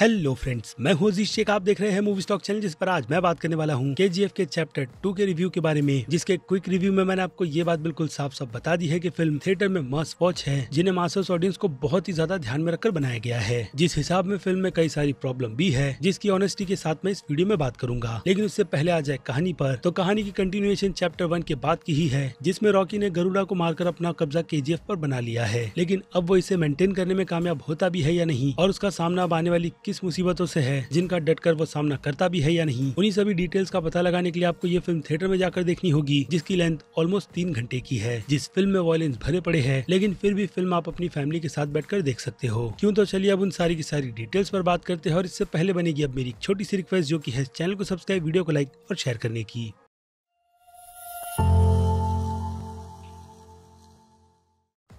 hello friends मैं हूं जी शेख आप देख रहे हैं मूवी स्टॉक चैनल जिस पर आज मैं बात करने वाला हूं के के चैप्टर टू के रिव्यू के बारे में जिसके क्विक रिव्यू में मैंने आपको ये बात बिल्कुल साफ साफ बता दी है कि फिल्म थिएटर में मस्ट वॉच है जिन्हें मास्टर्स ऑडियंस को बहुत ही ज्यादा ध्यान में रखकर बनाया गया है जिस हिसाब में फिल्म में कई सारी प्रॉब्लम भी है जिसकी ऑनेस्टी के साथ मैं इस वीडियो में बात करूंगा लेकिन उससे पहले आ जाए कहानी पर तो कहानी की कंटिन्यूएशन चैप्टर वन के बाद की ही है जिसमे रॉकी ने गरुड़ा को मारकर अपना कब्जा के पर बना लिया है लेकिन अब वो इसे मेंटेन करने में कामयाब होता भी है या नहीं और उसका सामना आने वाली किस मुसीबतों से है जिनका डटकर वो सामना करता भी है या नहीं उन्हीं सभी डिटेल्स का पता लगाने के लिए आपको ये फिल्म थिएटर में जाकर देखनी होगी जिसकी लेंथ ऑलमोस्ट तीन घंटे की है जिस फिल्म में वॉयलेंस भरे पड़े हैं लेकिन फिर भी फिल्म आप अपनी फैमिली के साथ बैठकर देख सकते हो क्यूँ तो चलिए अब उन सारी की सारी डिटेल्स आरोप बात करते हैं और इससे पहले बनेगी अब मेरी छोटी सी रिक्वेस्ट जो की है चैनल को सब्सक्राइब वीडियो को लाइक और शेयर करने की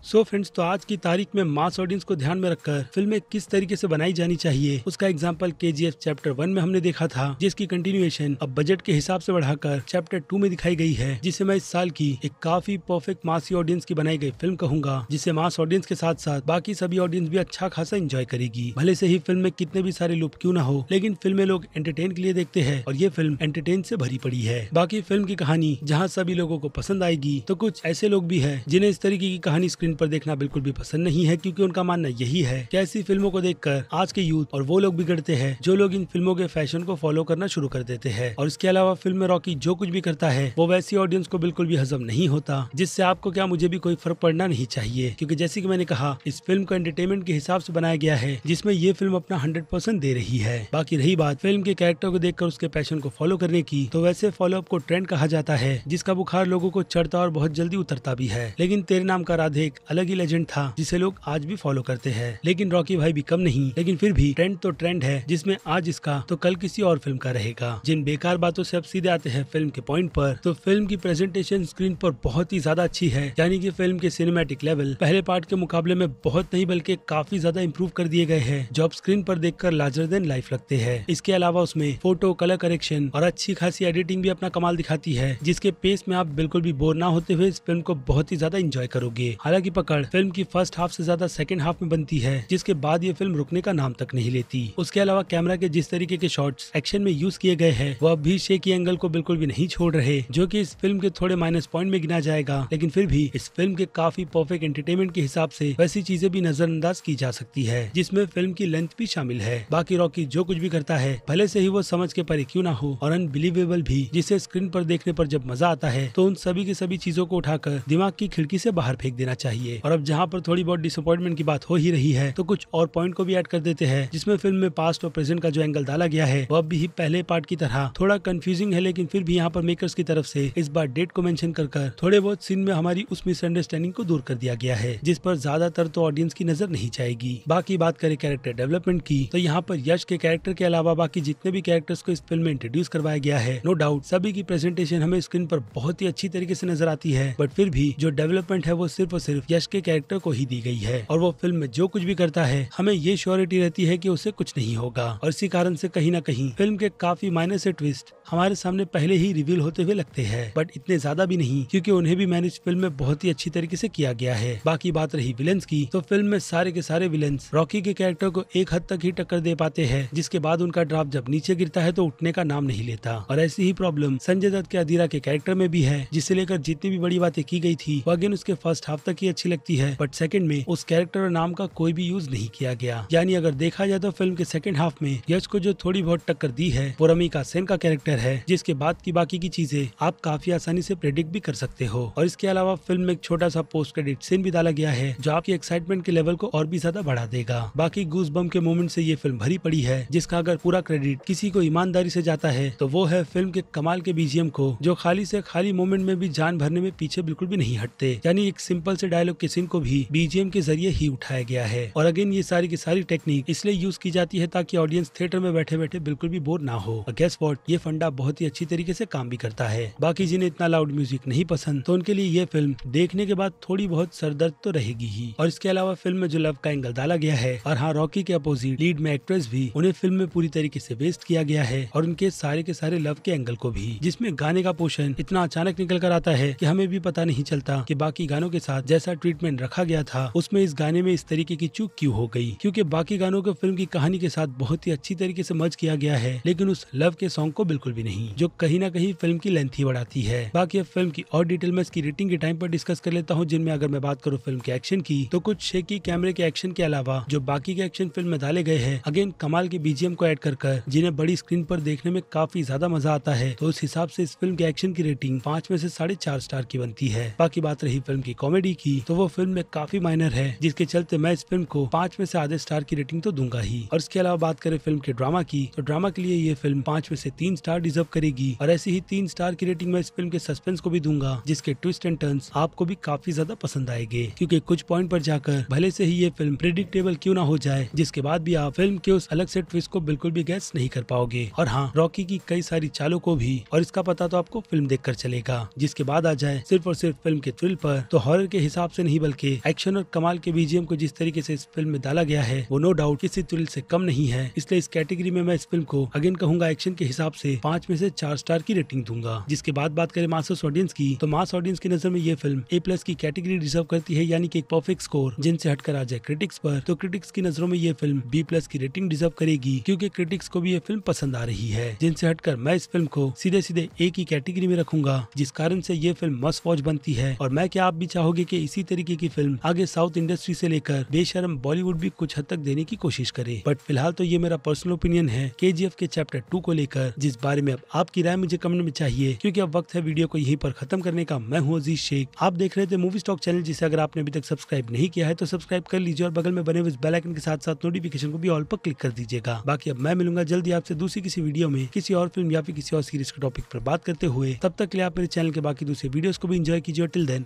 सो so फ्रेंड्स तो आज की तारीख में मास ऑडियंस को ध्यान में रखकर फिल्में किस तरीके से बनाई जानी चाहिए उसका एग्जाम्पल के चैप्टर वन में हमने देखा था जिसकी कंटिन्यूएशन अब बजट के हिसाब से बढ़ाकर चैप्टर टू में दिखाई गई है जिसे मैं इस साल की एक काफी परफेक्ट मासी ऑडियंस की बनाई गई फिल्म कहूंगा जिसे मास ऑडियंस के साथ साथ बाकी सभी ऑडियंस भी अच्छा खासा इंजॉय करेगी भले से ही फिल्म में कितने भी सारे लुप क्यूँ न हो लेकिन फिल्म लोग एंटरटेन के लिए देखते हैं और ये फिल्म एंटरटेन से भरी पड़ी है बाकी फिल्म की कहानी जहाँ सभी लोगों को पसंद आएगी तो कुछ ऐसे लोग भी है जिन्हें इस तरीके की कहानी स्क्रीन स्क्रीन पर देखना बिल्कुल भी पसंद नहीं है क्योंकि उनका मानना यही है कि ऐसी फिल्मों को देखकर आज के यूथ और वो लोग बिगड़ते हैं जो लोग इन फिल्मों के फैशन को फॉलो करना शुरू कर देते हैं और इसके अलावा फिल्म में रॉकी जो कुछ भी करता है वो वैसी ऑडियंस को बिल्कुल भी हजम नहीं होता जिससे आपको क्या मुझे भी कोई फर्क पड़ना नहीं चाहिए क्यूँकी जैसे की मैंने कहा इस फिल्म को एंटरटेनमेंट के हिसाब से बनाया गया है जिसमे ये फिल्म अपना हंड्रेड दे रही है बाकी रही बात फिल्म के कैरेक्टर को देखकर उसके पैशन को फॉलो करने की तो वैसे फॉलोअप को ट्रेंड कहा जाता है जिसका बुखार लोगों को चढ़ता और बहुत जल्दी उतरता भी है लेकिन तेरे नाम का राधे एक अलग ही लेजेंड था जिसे लोग आज भी फॉलो करते हैं लेकिन रॉकी भाई भी कम नहीं लेकिन फिर भी ट्रेंड तो ट्रेंड है जिसमे आज इसका तो कल किसी और फिल्म का रहेगा जिन बेकार बातों से अब सीधे आते हैं फिल्म के पॉइंट आरोप तो फिल्म की प्रेजेंटेशन स्क्रीन आरोप बहुत ही ज्यादा अच्छी है यानी की फिल्म के सिनेमेटिक लेवल पहले पार्ट के मुकाबले में बहुत नहीं बल्कि काफी ज्यादा इम्प्रूव कर दिए गए हैं जो अब स्क्रीन पर देखकर लार्जर देन लाइफ लगते हैं इसके अलावा उसमें फोटो कलर करेक्शन और अच्छी खासी एडिटिंग भी अपना कमाल दिखाती है जिसके पेस में आप बिल्कुल भी बोर ना होते हुए इस फिल्म को बहुत ही ज्यादा इंजॉय करोगे हालांकि पकड़ फिल्म की फर्स्ट हाफ से ज्यादा सेकंड हाफ में बनती है जिसके बाद ये फिल्म रुकने का नाम तक नहीं लेती उसके अलावा कैमरा के जिस तरीके के शॉट्स एक्शन में यूज किए गए हैं वो अभी भी शेकी एंगल को बिल्कुल भी नहीं छोड़ रहे जो की इस फिल्म के थोड़े माइनस पॉइंट में गिना जाएगा लेकिन फिर भी इस फिल्म के काफी परफेक्ट एंटरटेनमेंट के हिसाब से वैसी चीजें भी नजरअंदाज की जा सकती है जिसमे फिल्म की लेंथ भी शामिल है बाकी रॉकी जो कुछ भी करता है भले से ही वो समझ के परे क्यों ना हो और अनबिलीवेबल भी जिसे स्क्रीन पर देखने पर जब मजा आता है तो उन सभी की सभी चीजों को उठाकर दिमाग की खिड़की से बाहर फेंक देना चाहिए चाहिए और अब जहाँ पर थोड़ी बहुत डिसअपॉइंटमेंट की बात हो ही रही है तो कुछ और पॉइंट को भी एड कर देते हैं जिसमें फिल्म में पास्ट और प्रेजेंट का जो एंगल डाला गया है वो भी पहले पार्ट की तरह थोड़ा कंफ्यूजिंग है लेकिन फिर भी यहाँ पर मेकर्स की तरफ से इस बार डेट को मेंशन कर कर थोड़े बहुत सीन में हमारी उस मिसअंडरस्टैंडिंग को दूर कर दिया गया है जिस पर ज्यादातर तो ऑडियंस की नजर नहीं जाएगी बाकी बात करें कैरेक्टर डेवलपमेंट की तो यहाँ पर यश के कैरेक्टर के अलावा बाकी जितने भी कैरेक्टर्स को इस फिल्म में इंट्रोड्यूस करवाया गया है नो डाउट सभी की प्रेजेंटेशन हमें स्क्रीन पर बहुत ही अच्छी तरीके से नजर आती है बट फिर भी जो डेवलपमेंट है वो सिर्फ और सिर्फ यश के कैरेक्टर को ही दी गई है और वो फिल्म में जो कुछ भी करता है हमें ये श्योरिटी रहती है की उसे कुछ नहीं होगा और इसी कारण से कहीं ना कहीं फिल्म के काफी मायने से ट्विस्ट हमारे सामने पहले ही रिवील होते हुए लगते हैं बट इतने ज्यादा भी नहीं क्योंकि उन्हें भी मैनेज फिल्म में बहुत ही अच्छी तरीके से किया गया है बाकी बात रही विलेंस की तो फिल्म में सारे के सारे विलेंस रॉकी के कैरेक्टर को एक हद तक ही टक्कर दे पाते हैं जिसके बाद उनका ड्राफ्ट जब नीचे गिरता है तो उठने का नाम नहीं लेता और ऐसी ही प्रॉब्लम संजय दत्त के अधीरा के कैरेक्टर में भी है जिसे लेकर जितनी भी बड़ी बातें की गई थी वो अगेन उसके फर्स्ट हाफ तक ही अच्छी लगती है बट सेकंड में उस कैरेक्टर और नाम का कोई भी यूज नहीं किया गया यानी अगर देखा जाए तो फिल्म के सेकंड हाफ में यश को जो थोड़ी बहुत टक्कर दी है वो रमिका सेन का कैरेक्टर है जिसके बाद की बाकी की चीजें आप काफी आसानी से प्रेडिक्ट भी कर सकते हो और इसके अलावा फिल्म में एक छोटा सा पोस्ट क्रेडिट सीन भी डाला गया है जो आपकी एक्साइटमेंट के लेवल को और भी ज्यादा बढ़ा देगा बाकी गूस बम के मोमेंट से ये फिल्म भरी पड़ी है जिसका अगर पूरा क्रेडिट किसी को ईमानदारी से जाता है तो वो है फिल्म के कमाल के बीजीएम को जो खाली से खाली मोमेंट में भी जान भरने में पीछे बिल्कुल भी नहीं हटते यानी एक सिंपल से डायलॉग एलोकेशन को भी बीजेम के जरिए ही उठाया गया है और अगेन ये सारी की सारी टेक्निक इसलिए यूज की जाती है ताकि ऑडियंस थिएटर में बैठे बैठे बिल्कुल भी बोर ना हो गैस वॉट ये फंडा बहुत ही अच्छी तरीके ऐसी काम भी करता है बाकी जिन्हें इतना लाउड म्यूजिक नहीं पसंद तो उनके लिए ये फिल्म देखने के बाद थोड़ी बहुत सरदर्द तो रहेगी ही और इसके अलावा फिल्म में जो लव का एंगल डाला गया है और हाँ रॉकी के अपोजिट लीड में एक्ट्रेस भी उन्हें फिल्म में पूरी तरीके से वेस्ट किया गया है और उनके सारे के सारे लव के एंगल को भी जिसमे गाने का पोषण इतना अचानक निकल कर आता है की हमें भी पता नहीं चलता की बाकी गानों के साथ जैसा ट्रीटमेंट रखा गया था उसमें इस गाने में इस तरीके की चूक क्यूँ हो गई क्यूँकी बाकी गानों को फिल्म की कहानी के साथ बहुत ही अच्छी तरीके ऐसी मर्ज किया गया है लेकिन उस लव के सॉन्ग को बिल्कुल भी नहीं जो कहीं ना कहीं फिल्म की लेंथ ही बढ़ाती है बाकी अब फिल्म की और डिटेल में इसकी रेटिंग के टाइम पर डिस्कस कर लेता हूँ जिनमें अगर मैं बात करूँ फिल्म के एक्शन की तो कुछ शेकी कैमरे के एक्शन के अलावा जो बाकी के एक्शन फिल्म में डाले गए हैं अगेन कमाल के बीजेम को एड कर कर जिन्हें बड़ी स्क्रीन पर देखने में काफी ज्यादा मजा आता है तो उस हिसाब से इस फिल्म के एक्शन की रेटिंग पाँच में से साढ़े चार स्टार की बनती है बाकी बात रही फिल्म की कॉमेडी की तो वो फिल्म में काफी माइनर है जिसके चलते मैं इस फिल्म को पाँच में से आधे स्टार की रेटिंग तो दूंगा ही और इसके अलावा बात करें फिल्म के ड्रामा की तो ड्रामा के लिए ये फिल्म पाँच में से तीन स्टार डिजर्व करेगी और ऐसी ही तीन स्टार की रेटिंग में इस फिल्म के सस्पेंस को भी दूंगा जिसके ट्विस्ट एंड टर्न आपको भी काफी ज्यादा पसंद आएंगे क्यूँकी कुछ पॉइंट पर जाकर भले से ही ये फिल्म प्रिडिक्टेबल क्यों ना हो जाए जिसके बाद भी आप फिल्म के उस अलग से ट्विस्ट को बिल्कुल भी गैस नहीं कर पाओगे और हाँ रॉकी की कई सारी चालों को भी और इसका पता तो आपको फिल्म देख चलेगा जिसके बाद आ जाए सिर्फ और सिर्फ फिल्म के थ्रिल पर तो हॉरर के हिसाब से तो नहीं बल्कि एक्शन और कमाल के बीजेम को जिस तरीके से इस फिल्म में डाला गया है वो नो डाउट किसी तुल से कम नहीं है इसलिए इस कैटेगरी में मैं इस फिल्म को अगेन कहूंगा एक्शन के हिसाब से पांच में से चार स्टार की रेटिंग दूंगा जिसके बाद बात करें मास ऑडियंस की तो मास ऑडियंस की नजर में ये फिल्म ए प्लस की कैटेगरी रिजर्व करती है यानी कि एक परफेक्ट स्कोर जिनसे हटकर आ जाए क्रिटिक्स पर तो क्रिटिक्स की नजरों में ये फिल्म बी प्लस की रेटिंग डिजर्व करेगी क्योंकि क्रिटिक्स को भी ये फिल्म पसंद आ रही है जिनसे हटकर मैं इस फिल्म को सीधे सीधे ए की कैटेगरी में रखूंगा जिस कारण से ये फिल्म मस्ट वॉच बनती है और मैं क्या आप भी चाहोगे की इसी तरीके की फिल्म आगे साउथ इंडस्ट्री से लेकर बेशरम बॉलीवुड भी कुछ हद तक देने की कोशिश करे बट फिलहाल तो ये मेरा पर्सनल ओपिनियन है के के चैप्टर टू को लेकर जिस बारे में अब आपकी राय मुझे कमेंट में चाहिए क्यूँकी अब वक्त है वीडियो को यहीं पर खत्म करने का मैं हूँ अजीज शेख आप देख रहे थे मूवी स्टॉक चैनल जिसे अगर आपने अभी तक सब्सक्राइब नहीं किया है तो सब्सक्राइब कर लीजिए और बगल में बने हुए बेल आइकन के साथ साथ नोटिफिकेशन को भी ऑल पर क्लिक कर दीजिएगा बाकी अब मैं मिलूंगा जल्दी आपसे दूसरी किसी वीडियो में किसी और फिल्म या फिर किसी और सीरीज के टॉपिक पर बात करते हुए तब तक के लिए आप मेरे चैनल के बाकी दूसरे वीडियोस को भी एंजॉय कीजिए टिल देन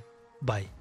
बाय